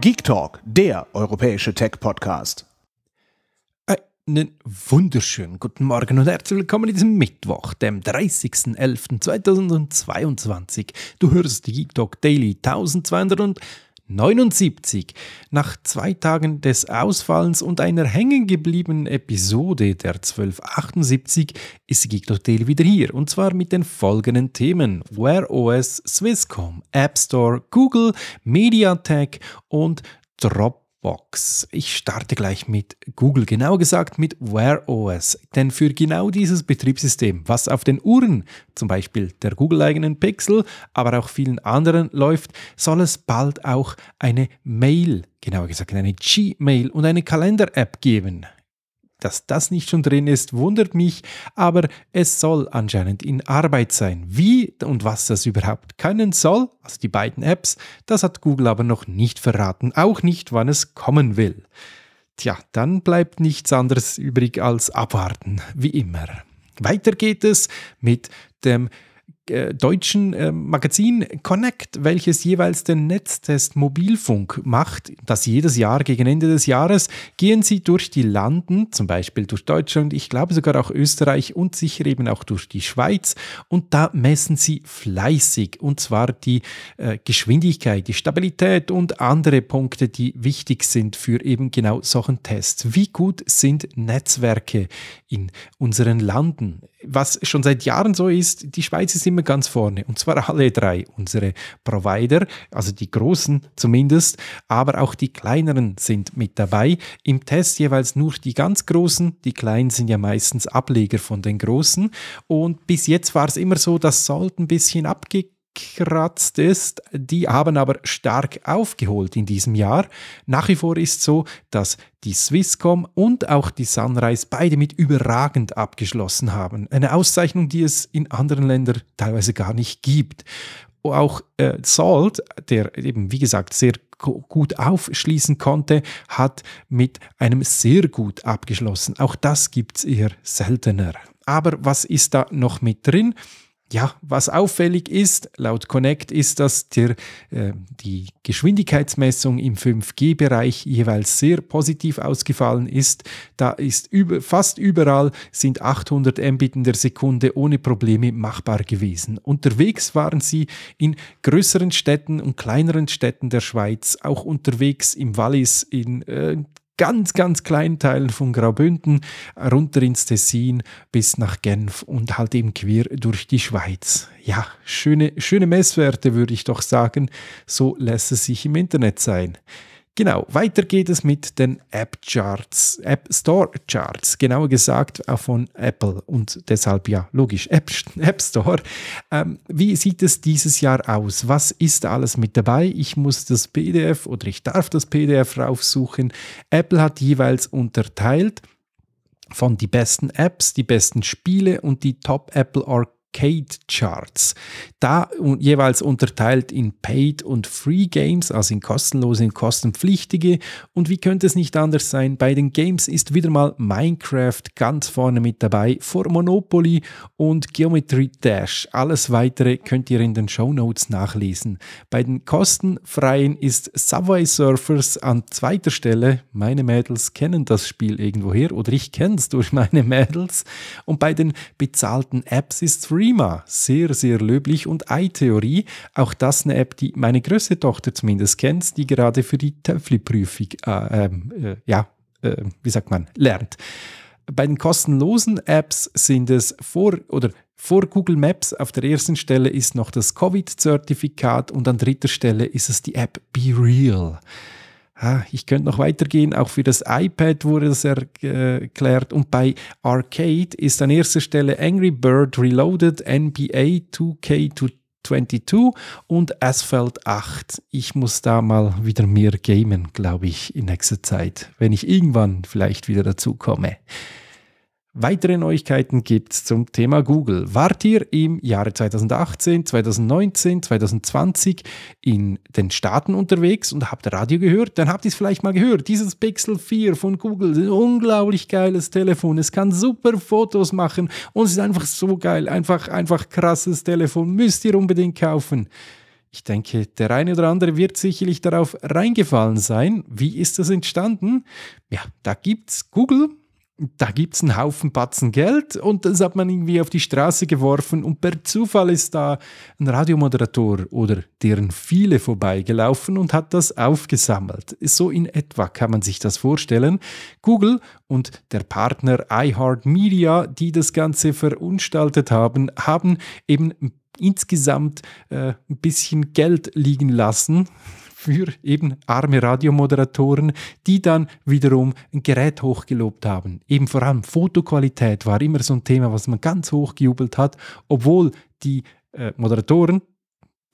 Geek Talk, der europäische Tech-Podcast. Äh, einen wunderschönen guten Morgen und herzlich willkommen in diesem Mittwoch, dem 30.11.2022. Du hörst die Geek Talk Daily 1200. und 79. Nach zwei Tagen des Ausfallens und einer hängengebliebenen Episode der 1278 ist Gigdotel wieder hier und zwar mit den folgenden Themen: Wear OS, Swisscom, App Store, Google, MediaTek und Drop Box. Ich starte gleich mit Google, genauer gesagt mit Wear OS. Denn für genau dieses Betriebssystem, was auf den Uhren, zum Beispiel der Google-eigenen Pixel, aber auch vielen anderen läuft, soll es bald auch eine Mail, genauer gesagt eine Gmail und eine Kalender-App geben. Dass das nicht schon drin ist, wundert mich, aber es soll anscheinend in Arbeit sein. Wie und was das überhaupt können soll, also die beiden Apps, das hat Google aber noch nicht verraten, auch nicht, wann es kommen will. Tja, dann bleibt nichts anderes übrig als abwarten, wie immer. Weiter geht es mit dem äh, deutschen äh, Magazin Connect, welches jeweils den Netztest Mobilfunk macht, das jedes Jahr gegen Ende des Jahres gehen sie durch die Landen, zum Beispiel durch Deutschland, ich glaube sogar auch Österreich und sicher eben auch durch die Schweiz und da messen sie fleißig und zwar die äh, Geschwindigkeit, die Stabilität und andere Punkte, die wichtig sind für eben genau solchen Tests. Wie gut sind Netzwerke in unseren Landen? was schon seit Jahren so ist, die Schweiz ist immer ganz vorne. Und zwar alle drei, unsere Provider, also die großen zumindest, aber auch die kleineren sind mit dabei. Im Test jeweils nur die ganz großen, die kleinen sind ja meistens Ableger von den großen. Und bis jetzt war es immer so, das sollte ein bisschen abgehen abgekratzt ist. Die haben aber stark aufgeholt in diesem Jahr. Nach wie vor ist so, dass die Swisscom und auch die Sunrise beide mit überragend abgeschlossen haben. Eine Auszeichnung, die es in anderen Ländern teilweise gar nicht gibt. Auch äh, Salt, der eben wie gesagt sehr gut aufschließen konnte, hat mit einem sehr gut abgeschlossen. Auch das gibt es eher seltener. Aber was ist da noch mit drin? Ja, was auffällig ist, laut Connect ist, dass der, äh, die Geschwindigkeitsmessung im 5G-Bereich jeweils sehr positiv ausgefallen ist. Da ist über, fast überall sind 800 Mbit in der Sekunde ohne Probleme machbar gewesen. Unterwegs waren sie in größeren Städten und kleineren Städten der Schweiz, auch unterwegs im Wallis, in äh, ganz, ganz kleinen Teilen von Graubünden runter ins Tessin bis nach Genf und halt eben quer durch die Schweiz. Ja, schöne, schöne Messwerte würde ich doch sagen. So lässt es sich im Internet sein. Genau, weiter geht es mit den App-Charts, App-Store-Charts, genauer gesagt von Apple und deshalb ja logisch App, App Store. Ähm, wie sieht es dieses Jahr aus? Was ist alles mit dabei? Ich muss das PDF oder ich darf das PDF raufsuchen. Apple hat jeweils unterteilt von die besten Apps, die besten Spiele und die Top Apple Arcade. Arcade Charts. Da jeweils unterteilt in Paid und Free Games, also in kostenlose und kostenpflichtige. Und wie könnte es nicht anders sein? Bei den Games ist wieder mal Minecraft ganz vorne mit dabei, vor Monopoly und Geometry Dash. Alles weitere könnt ihr in den Show Notes nachlesen. Bei den kostenfreien ist Subway Surfers an zweiter Stelle. Meine Mädels kennen das Spiel irgendwoher oder ich kenne es durch meine Mädels. Und bei den bezahlten Apps ist Free Prima, sehr, sehr löblich. Und iTheorie, auch das eine App, die meine größte Tochter zumindest kennt, die gerade für die töffli prüfung äh, ähm, äh, ja, äh, wie sagt man, lernt. Bei den kostenlosen Apps sind es vor oder vor Google Maps auf der ersten Stelle ist noch das Covid-Zertifikat und an dritter Stelle ist es die App Be Real ich könnte noch weitergehen, auch für das iPad wurde das äh, erklärt. Und bei Arcade ist an erster Stelle Angry Bird Reloaded, NBA 2K22 und Asphalt 8. Ich muss da mal wieder mehr gamen, glaube ich, in nächster Zeit, wenn ich irgendwann vielleicht wieder dazu komme. Weitere Neuigkeiten gibt's zum Thema Google. Wart ihr im Jahre 2018, 2019, 2020 in den Staaten unterwegs und habt Radio gehört? Dann habt ihr es vielleicht mal gehört. Dieses Pixel 4 von Google, ein unglaublich geiles Telefon. Es kann super Fotos machen und es ist einfach so geil. Einfach, einfach krasses Telefon. Müsst ihr unbedingt kaufen. Ich denke, der eine oder andere wird sicherlich darauf reingefallen sein. Wie ist das entstanden? Ja, da gibt's Google da gibt es einen Haufen Batzen Geld und das hat man irgendwie auf die Straße geworfen und per Zufall ist da ein Radiomoderator oder deren viele vorbeigelaufen und hat das aufgesammelt. So in etwa kann man sich das vorstellen. Google und der Partner iHeartMedia, die das Ganze verunstaltet haben, haben eben insgesamt äh, ein bisschen Geld liegen lassen für eben arme Radiomoderatoren, die dann wiederum ein Gerät hochgelobt haben. Eben vor allem Fotoqualität war immer so ein Thema, was man ganz hoch gejubelt hat, obwohl die äh, Moderatoren,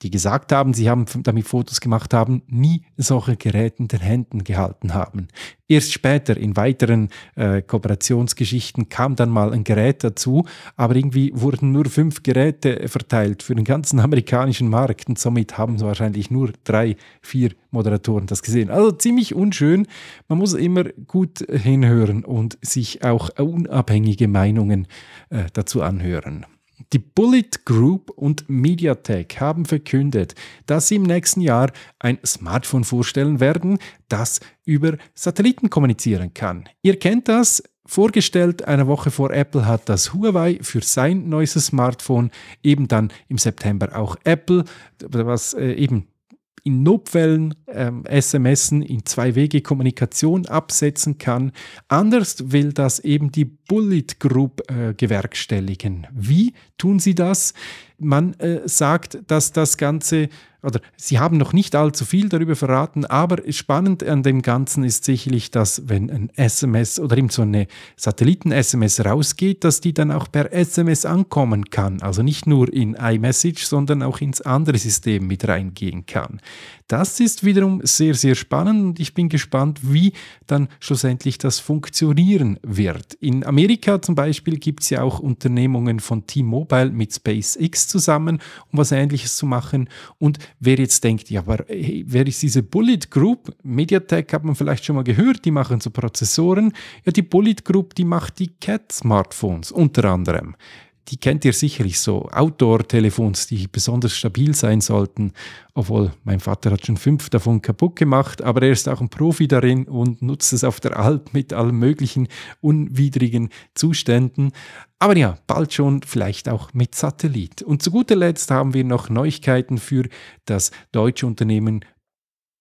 die gesagt haben, sie haben damit Fotos gemacht haben, nie solche Geräte in den Händen gehalten haben. Erst später in weiteren äh, Kooperationsgeschichten kam dann mal ein Gerät dazu, aber irgendwie wurden nur fünf Geräte verteilt für den ganzen amerikanischen Markt und somit haben wahrscheinlich nur drei, vier Moderatoren das gesehen. Also ziemlich unschön. Man muss immer gut hinhören und sich auch unabhängige Meinungen äh, dazu anhören. Die Bullet Group und MediaTek haben verkündet, dass sie im nächsten Jahr ein Smartphone vorstellen werden, das über Satelliten kommunizieren kann. Ihr kennt das, Vorgestellt eine Woche vor Apple hat das Huawei für sein neues Smartphone, eben dann im September auch Apple, was äh, eben in Notfällen ähm, SMS in Zwei-Wege-Kommunikation absetzen kann. Anders will das eben die Bullet Group äh, gewerkstelligen. Wie tun sie das? Man äh, sagt, dass das Ganze oder sie haben noch nicht allzu viel darüber verraten, aber spannend an dem Ganzen ist sicherlich, dass wenn ein SMS oder eben so eine Satelliten-SMS rausgeht, dass die dann auch per SMS ankommen kann. Also nicht nur in iMessage, sondern auch ins andere System mit reingehen kann. Das ist wieder wiederum sehr, sehr spannend und ich bin gespannt, wie dann schlussendlich das funktionieren wird. In Amerika zum Beispiel gibt es ja auch Unternehmungen von T-Mobile mit SpaceX zusammen, um was Ähnliches zu machen. Und wer jetzt denkt, ja, aber hey, wer ist diese Bullet Group? MediaTek hat man vielleicht schon mal gehört, die machen so Prozessoren. Ja, die Bullet Group, die macht die CAT-Smartphones unter anderem die kennt ihr sicherlich, so Outdoor-Telefons, die besonders stabil sein sollten. Obwohl, mein Vater hat schon fünf davon kaputt gemacht, aber er ist auch ein Profi darin und nutzt es auf der Alp mit allen möglichen unwidrigen Zuständen. Aber ja, bald schon vielleicht auch mit Satellit. Und zu guter Letzt haben wir noch Neuigkeiten für das deutsche Unternehmen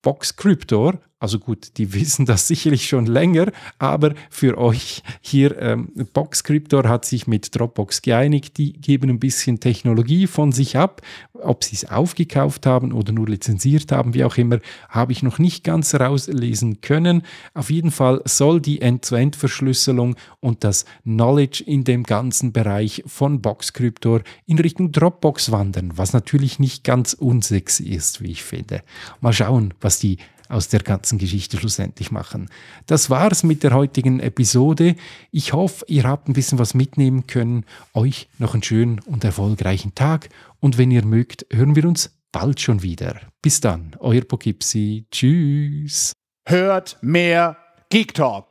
Box Cryptor, also gut, die wissen das sicherlich schon länger, aber für euch hier, ähm, Boxcryptor hat sich mit Dropbox geeinigt, die geben ein bisschen Technologie von sich ab, ob sie es aufgekauft haben oder nur lizenziert haben, wie auch immer, habe ich noch nicht ganz rauslesen können. Auf jeden Fall soll die End-to-End-Verschlüsselung und das Knowledge in dem ganzen Bereich von Boxcryptor in Richtung Dropbox wandern, was natürlich nicht ganz unsexy ist, wie ich finde. Mal schauen, was die aus der ganzen Geschichte schlussendlich machen. Das war's mit der heutigen Episode. Ich hoffe, ihr habt ein bisschen was mitnehmen können. Euch noch einen schönen und erfolgreichen Tag und wenn ihr mögt, hören wir uns bald schon wieder. Bis dann, euer Pokipsi. Tschüss. Hört mehr Geek Talk.